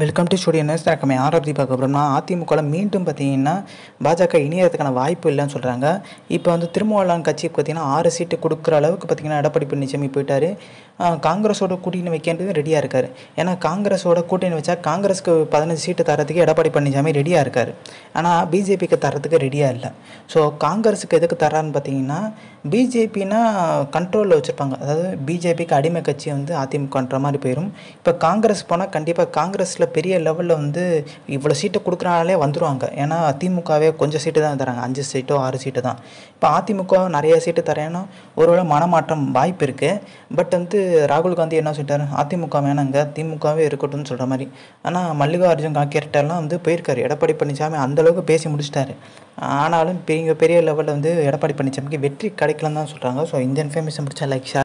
welcome to studio news நம்ம யாரை பற்றி பார்க்க போகிறோம்னா அதிமுகவில் மீண்டும் பார்த்தீங்கன்னா பாஜக இணையறதுக்கான வாய்ப்பு இல்லைன்னு சொல்கிறாங்க இப்போ வந்து திருமாவளவன் கட்சிக்கு பார்த்திங்கன்னா ஆறு சீட்டு கொடுக்குற அளவுக்கு பார்த்திங்கன்னா எடப்பாடி பழனிசாமி போயிட்டார் காங்கிரஸோட கூட்டணி வைக்கின்றது ரெடியாக இருக்கார் ஏன்னா காங்கிரஸோட கூட்டணி வச்சா காங்கிரஸுக்கு பதினஞ்சு சீட்டு தரத்துக்கு எடப்பாடி பழனிசாமி ரெடியாக இருக்கார் ஆனால் பிஜேபிக்கு தரத்துக்கு ரெடியாக இல்லை ஸோ காங்கிரஸுக்கு எதுக்கு தரான்னு பார்த்தீங்கன்னா பிஜேபினா கண்ட்ரோலில் வச்சுருப்பாங்க அதாவது பிஜேபிக்கு அடிமை கட்சி வந்து அதிமுகன்ற மாதிரி போயிடும் இப்போ காங்கிரஸ் போனால் கண்டிப்பாக காங்கிரஸில் பெரிய லெவலில் வந்து இவ்வளோ சீட்டை கொடுக்குறனாலே வந்துடுவாங்க ஏன்னா திமுகவே கொஞ்சம் சீட்டு தான் தராங்க அஞ்சு சீட்டோ ஆறு சீட்டு தான் இப்போ அதிமுக நிறைய சீட்டு தரேன்னா ஒருவேளை மனமாற்றம் வாய்ப்பு இருக்குது பட் வந்து ராகுல் காந்தி என்ன சொல்லிட்டாரு அதிமுக வேணாங்க திமுகவே இருக்கட்டும்னு சொல்கிற மாதிரி ஆனால் மல்லிகார்ஜுன் காக்கேட்டெல்லாம் வந்து போயிருக்காரு எடப்பாடி பழனிசாமி அந்தளவுக்கு பேசி முடிச்சிட்டாரு ஆனாலும் பெரிய பெரிய லெவலில் வந்து எடப்பாடி பழனிசாமிக்கு வெற்றி கிடைக்கலன்னு தான் சொல்கிறாங்க ஸோ இந்த இன்ஃபர்மேஷன் பிடிச்சா லைக் ஷேர்